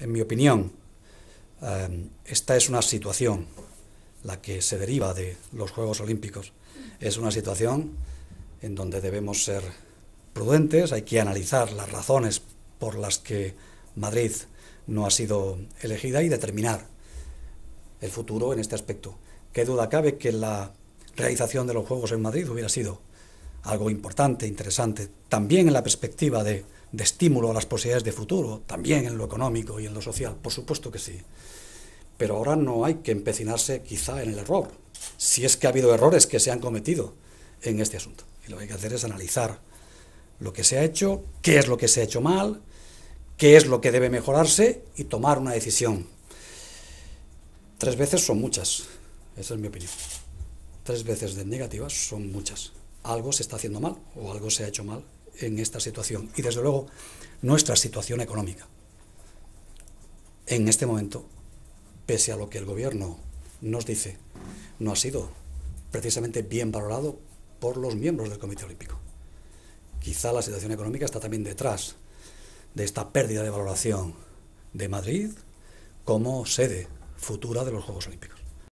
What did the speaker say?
En mi opinión, em, esta es una situación, la que se deriva de los Juegos Olímpicos, es una situación en donde debemos ser prudentes, hay que analizar las razones por las que Madrid no ha sido elegida y determinar el futuro en este aspecto. Qué duda cabe que la realización de los Juegos en Madrid hubiera sido algo importante, interesante, también en la perspectiva de de estímulo a las posibilidades de futuro, también en lo económico y en lo social, por supuesto que sí. Pero ahora no hay que empecinarse quizá en el error, si es que ha habido errores que se han cometido en este asunto. Y lo que hay que hacer es analizar lo que se ha hecho, qué es lo que se ha hecho mal, qué es lo que debe mejorarse y tomar una decisión. Tres veces son muchas, esa es mi opinión. Tres veces de negativas son muchas. Algo se está haciendo mal o algo se ha hecho mal en esta situación. Y desde luego, nuestra situación económica. En este momento, pese a lo que el gobierno nos dice, no ha sido precisamente bien valorado por los miembros del Comité Olímpico. Quizá la situación económica está también detrás de esta pérdida de valoración de Madrid como sede futura de los Juegos Olímpicos.